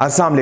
असल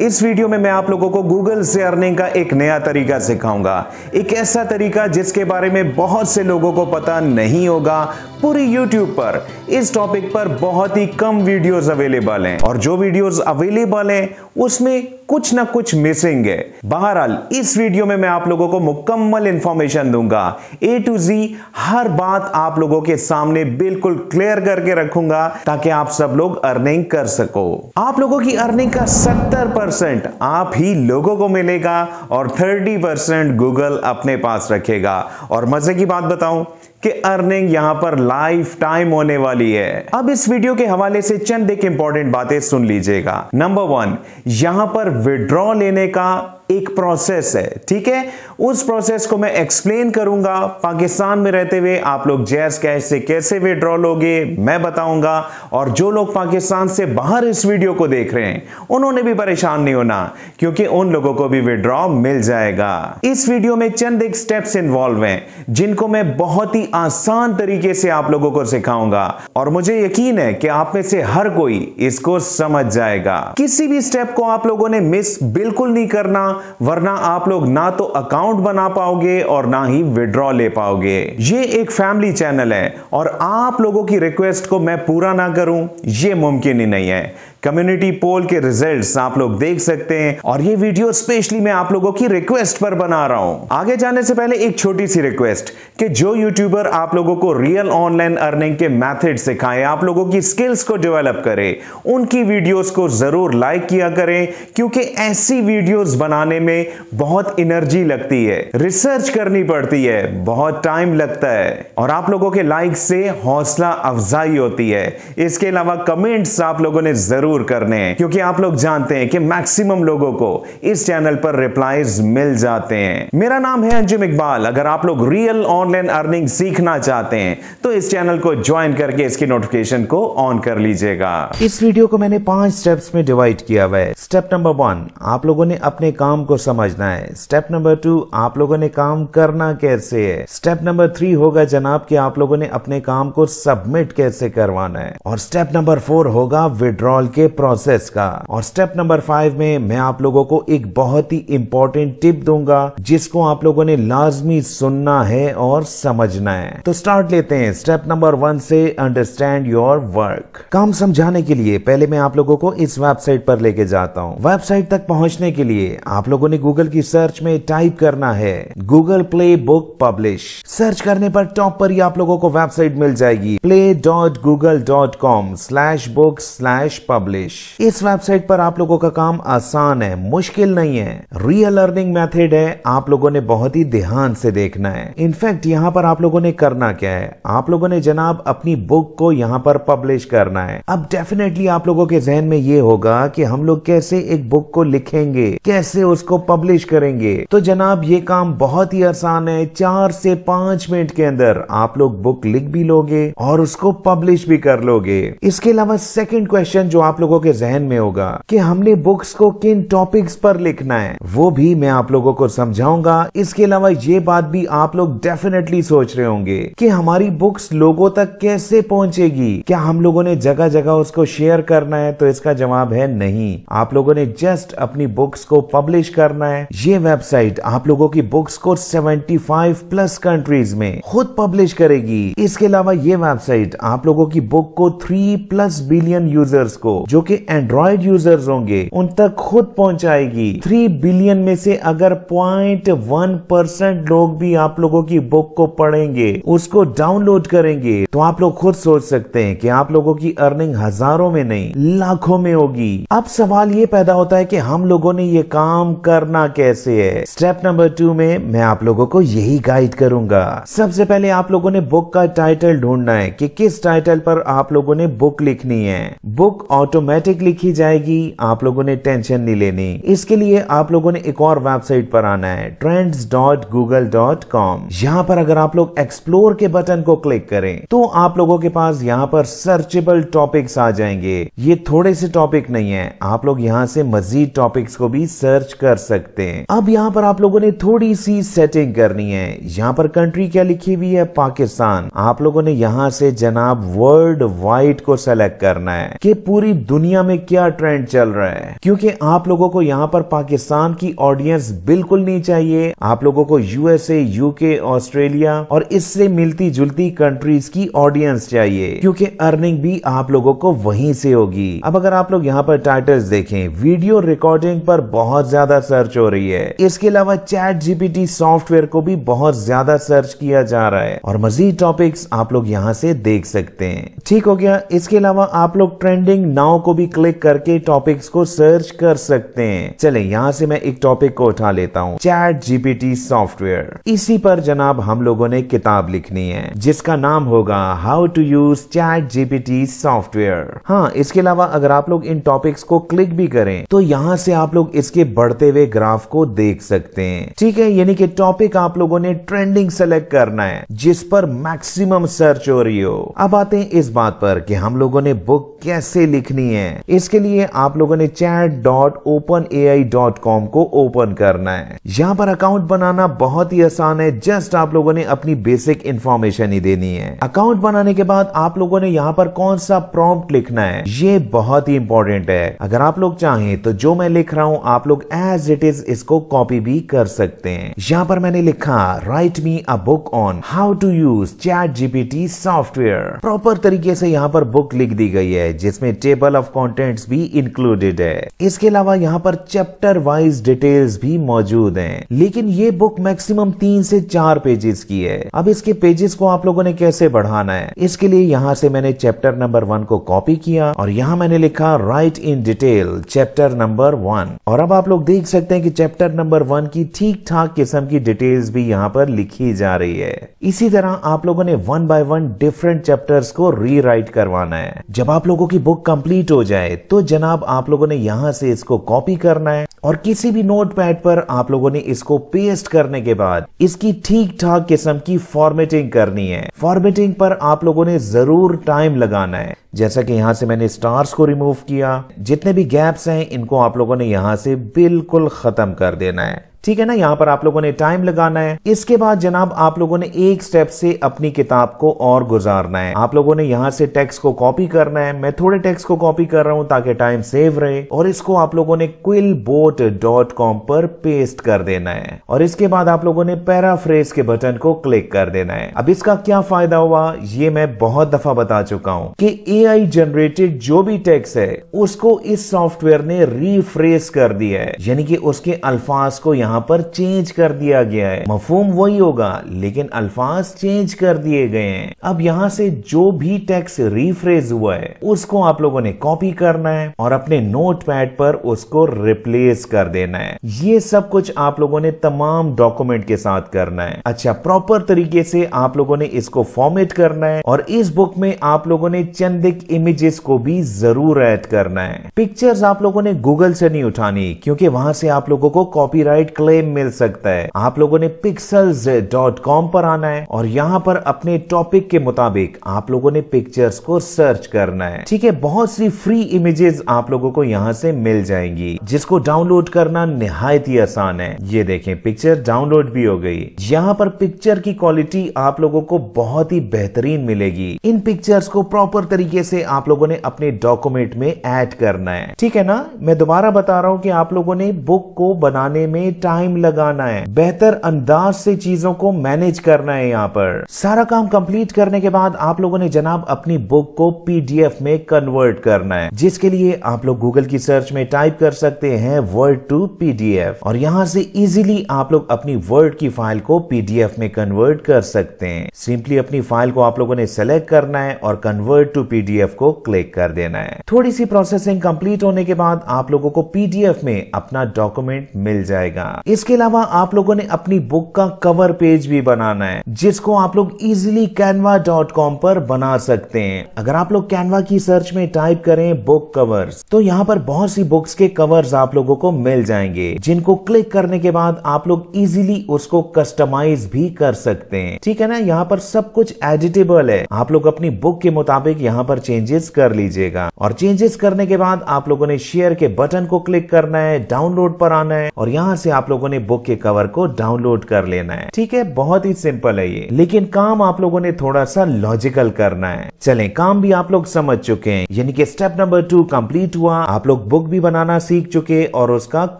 इस वीडियो में मैं आप लोगों को गूगल से अर्निंग का एक नया तरीका सिखाऊंगा एक ऐसा तरीका जिसके बारे में बहुत से लोगों को पता नहीं होगा पूरी YouTube पर इस टॉपिक पर बहुत ही कम वीडियोस अवेलेबल हैं और जो वीडियोस अवेलेबल हैं उसमें कुछ ना कुछ मिसिंग है बहरहाल इस वीडियो में मैं आप लोगों को मुकम्मल इंफॉर्मेशन दूंगा ए टू जी हर बात आप लोगों के सामने बिल्कुल क्लियर करके रखूंगा ताकि आप सब लोग अर्निंग कर सको आप लोगों की अर्निंग का सत्तर परसेंट आप ही लोगों को मिलेगा और थर्टी परसेंट गूगल अपने पास रखेगा और मजे की बात बताऊं कि अर्निंग यहां पर लाइफ टाइम होने वाली है अब इस वीडियो के हवाले से चंद एक इंपॉर्टेंट बातें सुन लीजिएगा नंबर वन यहां पर विड्रॉ लेने का एक प्रोसेस है ठीक है उस प्रोसेस को मैं एक्सप्लेन करूंगा पाकिस्तान में रहते हुए आप लोग जैस कैश से कैसे विड्रॉ लोगे मैं बताऊंगा और जो लोग पाकिस्तान से बाहर इस वीडियो को देख रहे हैं उन्होंने भी परेशान नहीं होना क्योंकि उन लोगों को भी विड्रॉ मिल जाएगा इस वीडियो में चंद एक स्टेप्स इन्वॉल्व हैं जिनको मैं बहुत ही आसान तरीके से आप लोगों को सिखाऊंगा और मुझे यकीन है कि आप में से हर कोई इसको समझ जाएगा किसी भी स्टेप को आप लोगों ने मिस बिल्कुल नहीं करना वरना आप लोग ना तो अकाउंट बना पाओगे और ना ही विड्रॉ ले पाओगे ये एक फैमिली चैनल है और आप लोगों की रिक्वेस्ट को मैं पूरा ना करूं ये मुमकिन ही नहीं है कम्युनिटी पोल के रिजल्ट्स आप लोग देख सकते हैं और ये वीडियो स्पेशली मैं आप लोगों की रिक्वेस्ट पर बना रहा हूं आगे जाने से पहले एक छोटी सी रिक्वेस्ट कि जो यूट्यूबर आप लोगों को रियल ऑनलाइन अर्निंग के मैथड सिखाए आप लोगों की स्किल्स को डेवलप करें उनकी वीडियोस को जरूर लाइक किया करें क्योंकि ऐसी वीडियोस बनाने में बहुत एनर्जी लगती है रिसर्च करनी पड़ती है बहुत टाइम लगता है और आप लोगों के लाइक से हौसला अफजाई होती है इसके अलावा कमेंट्स आप लोगों ने जरूर जरूर करने क्योंकि आप लोग जानते हैं कि मैक्सिमम लोगों को इस चैनल पर रिप्लाईज मिल जाते हैं मेरा नाम है अंजुम इकबाल अगर आप लोग रियल ऑनलाइन अर्निंग सीखना चाहते हैं तो इस चैनल को ज्वाइन करके इसकी नोटिफिकेशन को ऑन कर लीजिएगा इस वीडियो को मैंने पांच स्टेप में डिवाइड किया हुआ है स्टेप नंबर वन आप लोगों ने अपने काम को समझना है स्टेप नंबर टू आप लोगों ने काम करना कैसे है स्टेप नंबर थ्री होगा जनाब कि आप लोगों ने अपने काम को सबमिट कैसे करवाना है और स्टेप नंबर फोर होगा विड्रॉल के प्रोसेस का और स्टेप नंबर फाइव में मैं आप लोगों को एक बहुत ही इंपॉर्टेंट टिप दूंगा जिसको आप लोगों ने लाजमी सुनना है और समझना है तो स्टार्ट लेते हैं स्टेप नंबर वन से अंडरस्टैंड योर वर्क काम समझाने के लिए पहले मैं आप लोगों को इस वेबसाइट पर लेके जाता हूँ वेबसाइट तक पहुंचने के लिए आप लोगों ने गूगल की सर्च में टाइप करना है Google play book publish search करने पर टॉप पर ही आप लोगों को वेबसाइट मिल जाएगी play dot Google dot com slash book slash publish publish इस वेबसाइट पर आप लोगों का काम आसान है मुश्किल नहीं है रियल लर्निंग मेथड है आप लोगों ने बहुत ही ध्यान से देखना है इनफैक्ट यहाँ पर आप लोगों ने करना क्या है आप लोगों ने जनाब अपनी बुक को यहाँ पर पब्लिश करना है अब डेफिनेटली आप लोगों के जहन में ये होगा कि हम लोग कैसे एक बुक को लिखेंगे कैसे उसको पब्लिश करेंगे तो जनाब ये काम बहुत ही आसान है चार से पांच मिनट के अंदर आप लोग बुक लिख भी लोगे और उसको पब्लिश भी कर लोगे इसके अलावा सेकंड क्वेश्चन जो आप आप लोगों के जहन में होगा कि हमने बुक्स को किन टॉपिक्स पर लिखना है वो भी मैं आप लोगों को समझाऊंगा इसके अलावा ये बात भी आप लोग डेफिनेटली सोच रहे होंगे कि हमारी बुक्स लोगों तक कैसे पहुंचेगी क्या हम लोगों ने जगह जगह उसको शेयर करना है तो इसका जवाब है नहीं आप लोगों ने जस्ट अपनी बुक्स को पब्लिश करना है ये वेबसाइट आप लोगों की बुक्स को 75 प्लस कंट्रीज में खुद पब्लिश करेगी इसके अलावा ये वेबसाइट आप लोगों की बुक को 3 प्लस बिलियन यूजर्स को जो कि एंड्रॉइड यूजर्स होंगे उन तक खुद पहुंचाएगी थ्री बिलियन में से अगर पॉइंट वन परसेंट लोग भी आप लोगों की बुक को पढ़ेंगे उसको डाउनलोड करेंगे तो आप लोग खुद सोच सकते हैं कि आप लोगों की अर्निंग हजारों में नहीं लाखों में होगी अब सवाल ये पैदा होता है कि हम लोगों ने ये काम करना कैसे है स्टेप नंबर टू में मैं आप लोगों को यही गाइड करूंगा सबसे पहले आप लोगों ने बुक का टाइटल ढूंढना है कि किस टाइटल पर आप लोगों ने बुक लिखनी है बुक ऑटो ऑटोमेटिक लिखी जाएगी आप लोगों ने टेंशन नहीं लेनी इसके लिए आप लोगों ने एक और वेबसाइट पर आना है trends dot Google dot com यहाँ पर अगर आप लोग एक्सप्लोर के बटन को क्लिक करें तो आप लोगों के पास यहाँ पर सर्चेबल टॉपिक्स आ जाएंगे ये थोड़े से टॉपिक नहीं है आप लोग यहाँ से मजीद टॉपिक्स को भी सर्च कर सकते हैं अब यहाँ पर आप लोगों ने थोड़ी सी सेटिंग करनी है यहाँ पर कंट्री क्या लिखी हुई है पाकिस्तान आप लोगों ने यहाँ से जनाब वर्ल्ड वाइड को सेलेक्ट करना है कि पूरी दुनिया में क्या ट्रेंड चल रहा है क्योंकि आप लोगों को यहाँ पर पाकिस्तान की ऑडियंस बिल्कुल नहीं चाहिए आप लोगों को यूएसए यूके ऑस्ट्रेलिया और इससे मिलती जुलती कंट्रीज की ऑडियंस चाहिए क्योंकि अर्निंग भी आप लोगों को वहीं से होगी अब अगर आप लोग यहाँ पर टाइटल्स देखें वीडियो रिकॉर्डिंग पर बहुत ज्यादा सर्च हो रही है इसके अलावा चैट जीपीटी सॉफ्टवेयर को भी बहुत ज्यादा सर्च किया जा रहा है और मजीद टॉपिक्स आप लोग यहाँ से देख सकते हैं ठीक हो गया इसके अलावा आप लोग ट्रेंडिंग नाउ नाउ को भी क्लिक करके टॉपिक्स को सर्च कर सकते हैं चले यहाँ से मैं एक टॉपिक को उठा लेता हूँ चैट जीपीटी सॉफ्टवेयर इसी पर जनाब हम लोगों ने किताब लिखनी है जिसका नाम होगा how to use ChatGPT software हाँ इसके अलावा अगर आप लोग इन टॉपिक्स को क्लिक भी करें तो यहाँ से आप लोग इसके बढ़ते हुए ग्राफ को देख सकते हैं ठीक है यानी कि टॉपिक आप लोगों ने ट्रेंडिंग सेलेक्ट करना है जिस पर मैक्सिमम सर्च हो रही हो अब आते हैं इस बात पर कि हम लोगों ने बुक कैसे लिखनी सीखनी है इसके लिए आप लोगों ने chat dot open A I dot com को ओपन करना है यहाँ पर अकाउंट बनाना बहुत ही आसान है जस्ट आप लोगों ने अपनी बेसिक इन्फॉर्मेशन ही देनी है अकाउंट बनाने के बाद आप लोगों ने यहाँ पर कौन सा प्रॉम्प्ट लिखना है ये बहुत ही इंपॉर्टेंट है अगर आप लोग चाहें तो जो मैं लिख रहा हूँ आप लोग एज इट इज इसको कॉपी भी कर सकते हैं यहाँ पर मैंने लिखा write me a book on how to use ChatGPT software proper तरीके से यहाँ पर बुक लिख दी गई है जिसमें टेबल टेबल ऑफ कॉन्टेंट भी इंक्लूडेड है इसके अलावा यहाँ पर चैप्टर वाइज डिटेल्स भी मौजूद है लेकिन ये बुक मैक्सिमम तीन से चार पेजेस की है अब इसके पेजेस को आप लोगों ने कैसे बढ़ाना है इसके लिए यहाँ से मैंने चैप्टर नंबर वन को कॉपी किया और यहाँ मैंने लिखा write in detail chapter number one और अब आप लोग देख सकते हैं कि चैप्टर नंबर वन की ठीक ठाक किस्म की डिटेल्स भी यहाँ पर लिखी जा रही है इसी तरह आप लोगों ने one by one different chapters को रीराइट करवाना है जब आप लोगों की बुक कंप्लीट कंप्लीट हो जाए तो जनाब आप लोगों ने यहां से इसको कॉपी करना है और किसी भी नोट पैड पर आप लोगों ने इसको पेस्ट करने के बाद इसकी ठीक ठाक किस्म की फॉर्मेटिंग करनी है फॉर्मेटिंग पर आप लोगों ने जरूर टाइम लगाना है जैसा कि यहाँ से मैंने स्टार्स को रिमूव किया जितने भी गैप्स हैं इनको आप लोगों ने यहाँ से बिल्कुल खत्म कर देना है ठीक है ना यहाँ पर आप लोगों ने टाइम लगाना है इसके बाद जनाब आप लोगों ने एक स्टेप से अपनी किताब को और गुजारना है आप लोगों ने यहाँ से टेक्स्ट को कॉपी करना है मैं थोड़े टेक्स्ट को कॉपी कर रहा हूँ ताकि टाइम सेव रहे और इसको आप लोगों ने क्विल बोट डॉट कॉम पर पेस्ट कर देना है और इसके बाद आप लोगों ने पैराफ्रेज के बटन को क्लिक कर देना है अब इसका क्या फायदा हुआ ये मैं बहुत दफा बता चुका हूँ कि आई जनरेटेड जो भी टेक्स है उसको इस सॉफ्टवेयर ने रिफ्रेस कर दिया है यानी कि उसके अल्फाज को यहाँ यहाँ पर चेंज कर दिया गया है मफहम वही होगा लेकिन अल्फाज चेंज कर दिए गए हैं अब यहाँ से जो भी टेक्स रिफ्रेज हुआ है उसको आप लोगों ने कॉपी करना है और अपने नोट पैड पर उसको रिप्लेस कर देना है ये सब कुछ आप लोगों ने तमाम डॉक्यूमेंट के साथ करना है अच्छा प्रॉपर तरीके से आप लोगों ने इसको फॉर्मेट करना है और इस बुक में आप लोगों ने चंद इमेजेस को भी जरूर ऐड करना है पिक्चर्स आप लोगों ने गूगल से नहीं उठानी क्योंकि वहां से आप लोगों को कॉपीराइट क्लेम मिल सकता है आप लोगों ने पिक्सल्स डॉट कॉम पर आना है और यहाँ पर अपने टॉपिक के मुताबिक आप लोगों ने पिक्चर्स को सर्च करना है ठीक है बहुत सी फ्री इमेजेस आप लोगों को यहाँ से मिल जाएंगी जिसको डाउनलोड करना निहायत ही आसान है ये देखें पिक्चर डाउनलोड भी हो गई यहाँ पर पिक्चर की क्वालिटी आप लोगों को बहुत ही बेहतरीन मिलेगी इन पिक्चर्स को प्रॉपर तरीके से आप लोगों ने अपने डॉक्यूमेंट में ऐड करना है ठीक है ना मैं दोबारा बता रहा हूँ कि आप लोगों ने बुक को बनाने में टाइम लगाना है बेहतर अंदाज से चीजों को मैनेज करना है यहाँ पर सारा काम कंप्लीट करने के बाद आप लोगों ने जनाब अपनी बुक को पीडीएफ में कन्वर्ट करना है जिसके लिए आप लोग गूगल की सर्च में टाइप कर सकते हैं वर्ड टू पीडीएफ और यहाँ से इजिली आप लोग अपनी वर्ड की फाइल को पीडीएफ में कन्वर्ट कर सकते हैं सिंपली अपनी फाइल को आप लोगों ने सेलेक्ट करना है और कन्वर्ट टू पीडीएफ को क्लिक कर देना है थोड़ी सी प्रोसेसिंग कंप्लीट होने के बाद आप लोगों को पीडीएफ में अपना डॉक्यूमेंट मिल जाएगा बनाना इसके अलावा आप लोगों ने अपनी बुक का कवर पेज भी बनाना है जिसको आप लोग इजिली कैनवा डॉट कॉम पर बना सकते हैं अगर आप लोग कैनवा की सर्च में टाइप करें बुक कवर तो यहाँ पर बहुत सी बुक्स के कवर्स आप लोगों को मिल जाएंगे जिनको क्लिक करने के बाद आप लोग इजिली उसको कस्टमाइज भी कर सकते हैं ठीक है ना यहाँ पर सब कुछ एडिटेबल है आप लोग अपनी बुक के मुताबिक यहाँ पर चेंजेस कर लीजिएगा और चेंजेस करने के बाद आप लोगों ने शेयर के बटन को क्लिक करना है डाउनलोड पर आना है और यहाँ से आप आप लोगों ने बुक के कवर को डाउनलोड कर लेना है ठीक है बहुत ही सिंपल है ये लेकिन काम आप लोगों ने थोड़ा सा लॉजिकल करना है चले काम भी आप लोग समझ चुके हैं यानी कि स्टेप नंबर टू कंप्लीट हुआ आप लोग बुक भी बनाना सीख चुके और उसका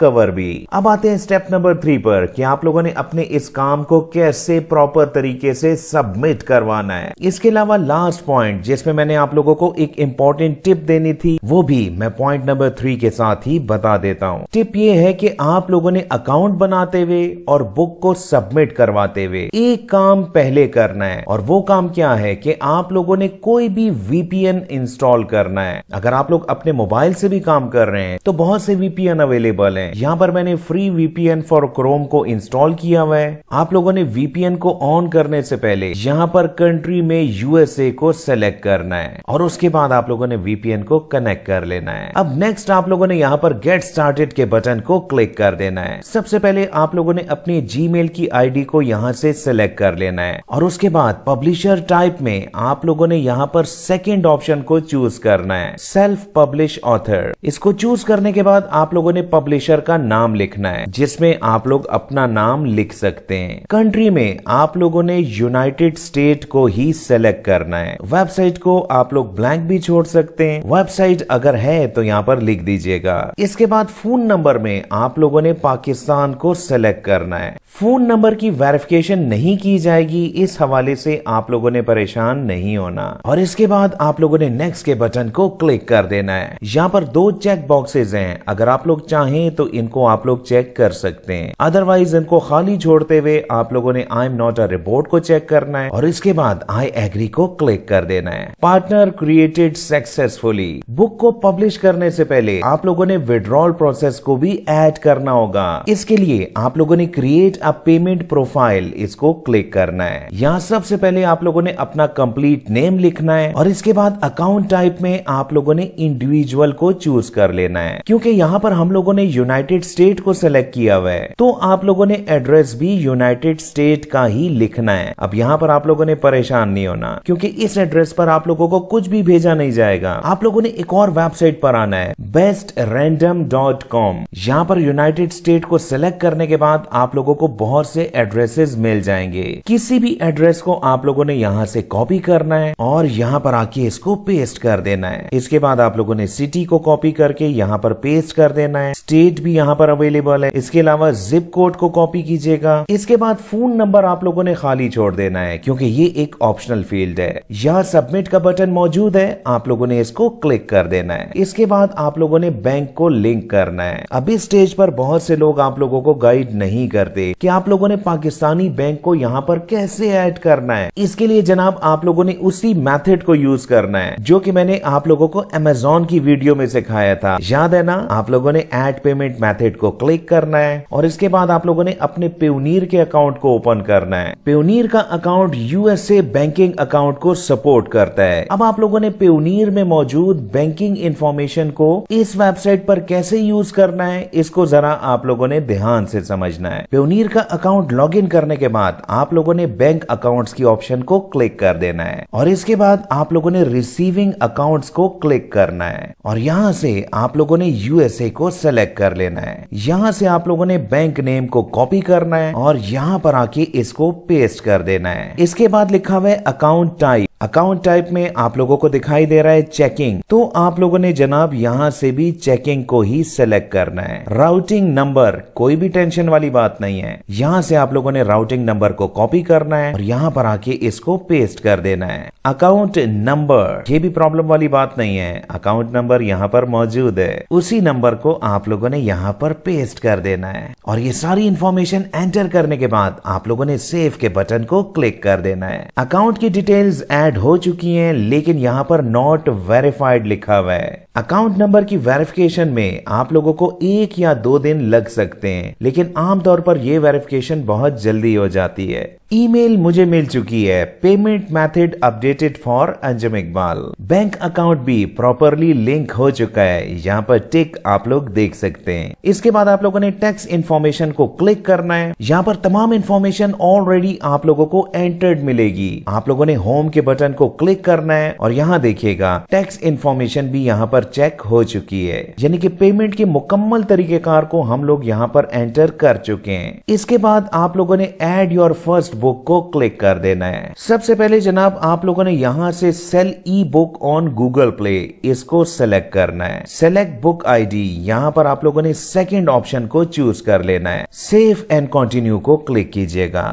कवर भी अब आते हैं स्टेप नंबर थ्री पर कि आप लोगों ने अपने इस काम को कैसे प्रॉपर तरीके से सबमिट करवाना है इसके अलावा लास्ट पॉइंट जिसमें मैंने आप लोगों को एक इंपॉर्टेंट टिप देनी थी वो भी मैं पॉइंट नंबर थ्री के साथ ही बता देता हूँ टिप ये है कि आप लोगों ने अकाउंट अकाउंट बनाते हुए और बुक को सबमिट करवाते हुए एक काम पहले करना है और वो काम क्या है कि आप लोगों ने कोई भी वीपीएन इंस्टॉल करना है अगर आप लोग अपने मोबाइल से भी काम कर रहे हैं तो बहुत से वीपीएन अवेलेबल हैं यहाँ पर मैंने फ्री वीपीएन फॉर क्रोम को इंस्टॉल किया हुआ है आप लोगों ने वीपीएन को ऑन करने से पहले यहाँ पर कंट्री में यूएसए को सेलेक्ट करना है और उसके बाद आप लोगों ने वीपीएन को कनेक्ट कर लेना है अब नेक्स्ट आप लोगों ने यहाँ पर गेट स्टार्टेड के बटन को क्लिक कर देना है सब सबसे पहले आप लोगों ने अपनी जीमेल की आईडी को यहाँ से सिलेक्ट कर लेना है और उसके बाद पब्लिशर टाइप में आप लोगों ने यहाँ पर सेकेंड ऑप्शन को चूज करना है सेल्फ पब्लिश ऑथर इसको चूज करने के बाद आप लोगों ने पब्लिशर का नाम लिखना है जिसमें आप लोग अपना नाम लिख सकते हैं कंट्री में आप लोगों ने यूनाइटेड स्टेट को ही सेलेक्ट करना है वेबसाइट को आप लोग ब्लैंक भी छोड़ सकते हैं वेबसाइट अगर है तो यहाँ पर लिख दीजिएगा इसके बाद फोन नंबर में आप लोगों ने पाकिस्तान इंसान को सेलेक्ट करना है फ़ोन नंबर की वेरिफिकेशन नहीं की जाएगी इस हवाले से आप लोगों ने परेशान नहीं होना और इसके बाद आप लोगों ने नेक्स्ट के बटन को क्लिक कर देना है यहाँ पर दो चेक बॉक्सेज हैं अगर आप लोग चाहें तो इनको आप लोग चेक कर सकते हैं अदरवाइज इनको खाली छोड़ते हुए आप लोगों ने I am not a robot को चेक करना है और इसके बाद आई एग्री को क्लिक कर देना है पार्टनर क्रिएटेड सक्सेसफुली बुक को पब्लिश करने से पहले आप लोगों ने विड्रॉल प्रोसेस को भी एड करना होगा इसके लिए आप लोगों ने क्रिएट आप पेमेंट प्रोफाइल इसको क्लिक करना है यहाँ सबसे पहले आप लोगों ने अपना कंप्लीट नेम लिखना है और इसके बाद अकाउंट टाइप में आप लोगों ने इंडिविजुअल को चूज कर लेना है क्योंकि यहाँ पर हम लोगों ने यूनाइटेड स्टेट को सिलेक्ट किया हुआ है तो आप लोगों ने एड्रेस भी यूनाइटेड स्टेट का ही लिखना है अब यहाँ पर आप लोगों ने परेशान नहीं होना क्योंकि इस एड्रेस पर आप लोगों को कुछ भी भेजा नहीं जाएगा आप लोगों ने एक और वेबसाइट पर आना है बेस्ट रैंडम डॉट कॉम यहाँ पर यूनाइटेड स्टेट को सिलेक्ट करने के बाद आप लोगों को बहुत से एड्रेसेस मिल जाएंगे किसी भी एड्रेस को आप लोगों ने यहाँ से कॉपी करना है और यहाँ पर आके इसको पेस्ट कर देना है इसके बाद आप लोगों ने सिटी को कॉपी करके यहाँ पर पेस्ट कर देना है स्टेट भी यहाँ पर अवेलेबल है इसके अलावा जिप कोड को कॉपी कीजिएगा इसके बाद फोन नंबर आप लोगों ने खाली छोड़ देना है क्योंकि ये एक ऑप्शनल फील्ड है यहाँ सबमिट का बटन मौजूद है आप लोगों ने इसको क्लिक कर देना है इसके बाद आप लोगों ने बैंक को लिंक करना है अभी स्टेज पर बहुत से लोग आप लोगों को गाइड नहीं करते कि आप लोगों ने पाकिस्तानी बैंक को यहाँ पर कैसे ऐड करना है इसके लिए जनाब आप लोगों ने उसी मैथड को यूज करना है जो कि मैंने आप लोगों को अमेजोन की वीडियो में सिखाया था याद है ना आप लोगों ने एड पेमेंट मैथड को क्लिक करना है और इसके बाद आप लोगों ने अपने पेवनीर के अकाउंट को ओपन करना है पेवनीर का अकाउंट यूएसए बैंकिंग अकाउंट को सपोर्ट करता है अब आप लोगों ने पेवनीर में मौजूद बैंकिंग इन्फॉर्मेशन को इस वेबसाइट पर कैसे यूज करना है इसको जरा आप लोगों ने ध्यान से समझना है पेवनीर ईमेल का अकाउंट लॉगिन करने के बाद आप लोगों ने बैंक अकाउंट्स की ऑप्शन को क्लिक कर देना है और इसके बाद आप लोगों ने रिसीविंग अकाउंट्स को क्लिक करना है और यहाँ से आप लोगों ने यूएसए को सेलेक्ट कर लेना है यहाँ से आप लोगों ने बैंक नेम को कॉपी करना है और यहाँ पर आके इसको पेस्ट कर देना है इसके बाद लिखा हुआ है अकाउंट टाइप अकाउंट टाइप में आप लोगों को दिखाई दे रहा है चेकिंग तो आप लोगों ने जनाब यहाँ से भी चेकिंग को ही सेलेक्ट करना है राउटिंग नंबर कोई भी टेंशन वाली बात नहीं है यहाँ से आप लोगों ने राउटिंग नंबर को कॉपी करना है और यहाँ पर आके इसको पेस्ट कर देना है अकाउंट नंबर ये भी प्रॉब्लम वाली बात नहीं है अकाउंट नंबर यहाँ पर मौजूद है उसी नंबर को आप लोगों ने यहाँ पर पेस्ट कर देना है और ये सारी इंफॉर्मेशन एंटर करने के बाद आप लोगों ने सेव के बटन को क्लिक कर देना है अकाउंट की डिटेल्स एंड ऐड हो चुकी हैं लेकिन यहाँ पर नॉट वेरीफाइड लिखा हुआ है अकाउंट नंबर की वेरिफिकेशन में आप लोगों को एक या दो दिन लग सकते हैं लेकिन आमतौर पर यह वेरिफिकेशन बहुत जल्दी हो जाती है ईमेल मुझे मिल चुकी है payment method updated for Anjum Iqbal bank account भी प्रॉपरली लिंक हो चुका है यहाँ पर टिक आप लोग देख सकते हैं इसके बाद आप लोगों ने टैक्स इन्फॉर्मेशन को क्लिक करना है यहाँ पर तमाम इन्फॉर्मेशन ऑलरेडी आप लोगों को एंटर्ड मिलेगी आप लोगों ने होम के बटन को क्लिक करना है और यहाँ देखिएगा टैक्स इन्फॉर्मेशन भी यहाँ पर चेक हो चुकी है यानी की पेमेंट के मुकम्मल तरीकेकार को हम लोग यहाँ पर एंटर कर चुके हैं इसके बाद आप लोगों ने एड योर फर्स्ट बुक को क्लिक कर देना है सबसे पहले जनाब आप लोगों ने यहाँ से sell ebook on Google play इसको सेलेक्ट करना है सेलेक्ट बुक आई डी यहाँ पर आप लोगों ने सेकेंड ऑप्शन को चूज कर लेना है सेफ एंड कंटिन्यू को क्लिक कीजिएगा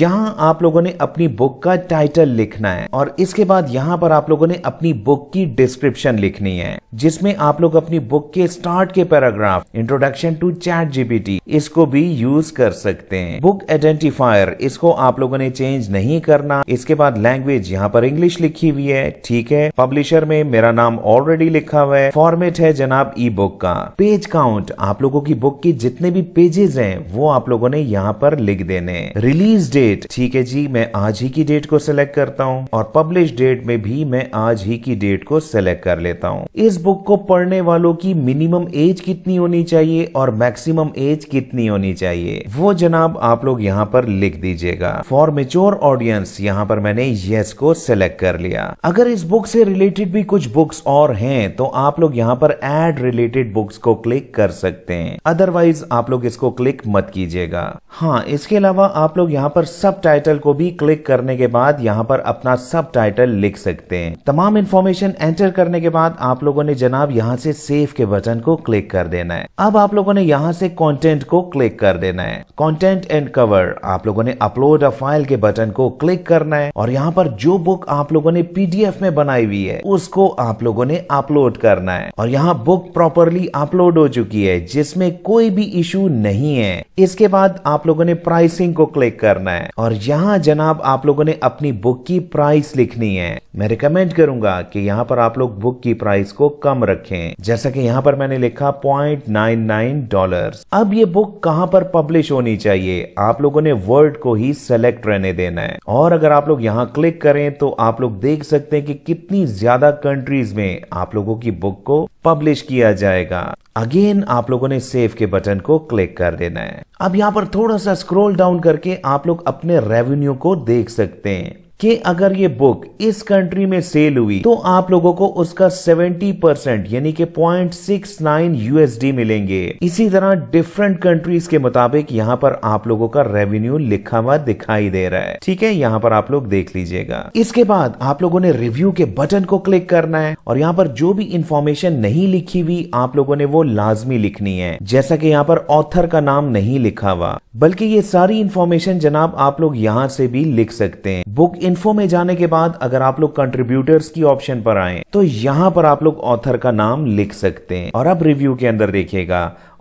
यहाँ आप लोगों ने अपनी बुक का टाइटल लिखना है और इसके बाद यहाँ पर आप लोगों ने अपनी बुक की डिस्क्रिप्शन लिखनी है जिसमें आप लोग अपनी बुक के स्टार्ट के paragraph introduction to ChatGPT इसको भी यूज कर सकते हैं बुक आइडेंटिफायर इसको आप आप लोगों ने चेंज नहीं करना इसके बाद लैंग्वेज यहाँ पर इंग्लिश लिखी हुई है ठीक है पब्लिशर में मेरा नाम ऑलरेडी लिखा हुआ है फॉर्मेट है जनाब ई बुक का पेज काउंट आप लोगों की बुक की जितने भी पेजेस हैं वो आप लोगों ने यहाँ पर लिख देने रिलीज डेट ठीक है जी मैं आज ही की डेट को सिलेक्ट करता हूँ और पब्लिश डेट में भी मैं आज ही की डेट को सिलेक्ट कर लेता हूँ इस बुक को पढ़ने वालों की मिनिमम एज कितनी होनी चाहिए और मैक्सिमम एज कितनी होनी चाहिए वो जनाब आप लोग यहाँ पर लिख दीजिएगा फॉर मेच्योर ऑडियंस यहाँ पर मैंने यस को सिलेक्ट कर लिया अगर इस बुक से रिलेटेड भी कुछ बुक्स और हैं तो आप लोग यहाँ पर एड रिलेटेड बुक्स को क्लिक कर सकते हैं अदरवाइज आप लोग इसको क्लिक मत कीजिएगा हाँ इसके अलावा आप लोग यहाँ पर सब टाइटल को भी क्लिक करने के बाद यहाँ पर अपना सब टाइटल लिख सकते हैं तमाम इन्फॉर्मेशन एंटर करने के बाद आप लोगों ने जनाब यहाँ से सेव के बटन को क्लिक कर देना है अब आप लोगों ने यहाँ से कंटेंट को क्लिक कर देना है कंटेंट एंड कवर आप लोगों ने अपलोड फाइल के बटन को क्लिक करना है और यहाँ पर जो बुक आप लोगों ने पीडीएफ में बनाई हुई है उसको आप लोगों ने अपलोड करना है और यहाँ बुक प्रॉपरली अपलोड हो चुकी है जिसमें कोई भी इशू नहीं है इसके बाद आप लोगों ने प्राइसिंग को क्लिक करना है और यहाँ जनाब आप लोगों ने अपनी बुक की प्राइस लिखनी है मैं रिकमेंड करूंगा कि यहाँ पर आप लोग बुक की प्राइस को कम रखें जैसा कि यहाँ पर मैंने लिखा पॉइंट नाइन नाइन डॉलर अब ये बुक कहाँ पर पब्लिश होनी चाहिए आप लोगों ने वर्ड को ही सेलेक्ट सेलेक्ट रहने देना है और अगर आप लोग यहाँ क्लिक करें तो आप लोग देख सकते हैं कि कितनी ज्यादा कंट्रीज में आप लोगों की बुक को पब्लिश किया जाएगा अगेन आप लोगों ने सेव के बटन को क्लिक कर देना है अब यहाँ पर थोड़ा सा स्क्रोल डाउन करके आप लोग अपने रेवेन्यू को देख सकते हैं कि अगर ये बुक इस कंट्री में सेल हुई तो आप लोगों को उसका 70 परसेंट यानी कि 0.69 यूएसडी मिलेंगे इसी तरह डिफरेंट कंट्रीज के मुताबिक यहाँ पर आप लोगों का रेवेन्यू लिखा हुआ दिखाई दे रहा है ठीक है यहाँ पर आप लोग देख लीजिएगा इसके बाद आप लोगों ने रिव्यू के बटन को क्लिक करना है और यहाँ पर जो भी इंफॉर्मेशन नहीं लिखी हुई आप लोगों ने वो लाजमी लिखनी है जैसा की यहाँ पर ऑथर का नाम नहीं लिखा हुआ बल्कि ये सारी इंफॉर्मेशन जनाब आप लोग यहाँ से भी लिख सकते हैं बुक इन्फो में जाने के बाद अगर आप लोग कंट्रीब्यूटर्स की ऑप्शन पर आए तो यहाँ पर आप लोग ऑथर का नाम लिख सकते हैं और अब रिव्यू के अंदर देखिएगा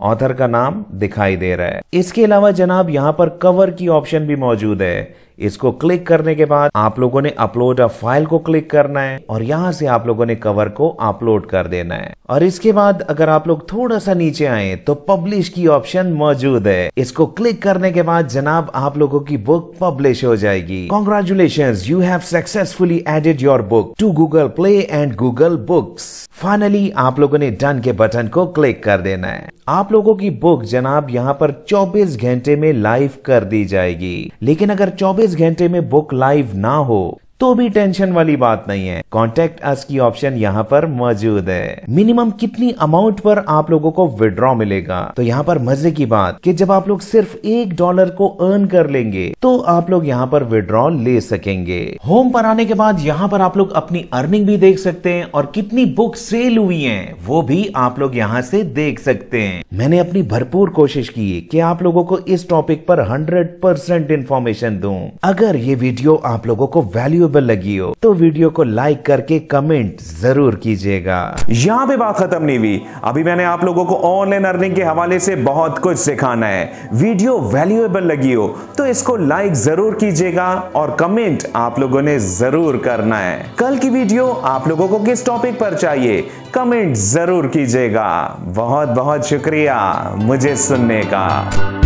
ऑथर का नाम दिखाई दे रहा है इसके अलावा जनाब यहाँ पर कवर की ऑप्शन भी मौजूद है इसको क्लिक करने के बाद आप लोगों ने अपलोड अ फाइल को क्लिक करना है और यहाँ से आप लोगों ने कवर को अपलोड कर देना है और इसके बाद अगर आप लोग थोड़ा सा नीचे आए तो पब्लिश की ऑप्शन मौजूद है इसको क्लिक करने के बाद जनाब आप लोगों की बुक पब्लिश हो जाएगी congratulation you have successfully added your book to Google play and Google books finally आप लोगों ने डन के बटन को क्लिक कर देना है आप लोगों की बुक जनाब यहाँ पर 24 घंटे में लाइव कर दी जाएगी लेकिन अगर 24 घंटे में बुक लाइव ना हो तो भी टेंशन वाली बात नहीं है कॉन्टेक्ट अस की ऑप्शन यहाँ पर मौजूद है मिनिमम कितनी अमाउंट पर आप लोगों को विड्रॉ मिलेगा तो यहाँ पर मजे की बात कि जब आप लोग सिर्फ एक डॉलर को अर्न कर लेंगे तो आप लोग यहाँ पर विड्रॉ ले सकेंगे होम पर आने के बाद यहाँ पर आप लोग अपनी अर्निंग भी देख सकते हैं और कितनी बुक सेल हुई है वो भी आप लोग यहाँ से देख सकते हैं मैंने अपनी भरपूर कोशिश की कि आप लोगों को इस टॉपिक पर हंड्रेड परसेंट इन्फॉर्मेशन दू अगर ये वीडियो आप लोगों को वैल्यू वैल्यूएबल लगी हो तो वीडियो को लाइक करके कमेंट जरूर कीजिएगा यहाँ पे बात खत्म नहीं हुई अभी मैंने आप लोगों को ऑनलाइन अर्निंग के हवाले से बहुत कुछ सिखाना है वीडियो वैल्यूएबल लगी हो तो इसको लाइक जरूर कीजिएगा और कमेंट आप लोगों ने जरूर करना है कल की वीडियो आप लोगों को किस टॉपिक पर चाहिए कमेंट जरूर कीजिएगा बहुत बहुत शुक्रिया मुझे सुनने का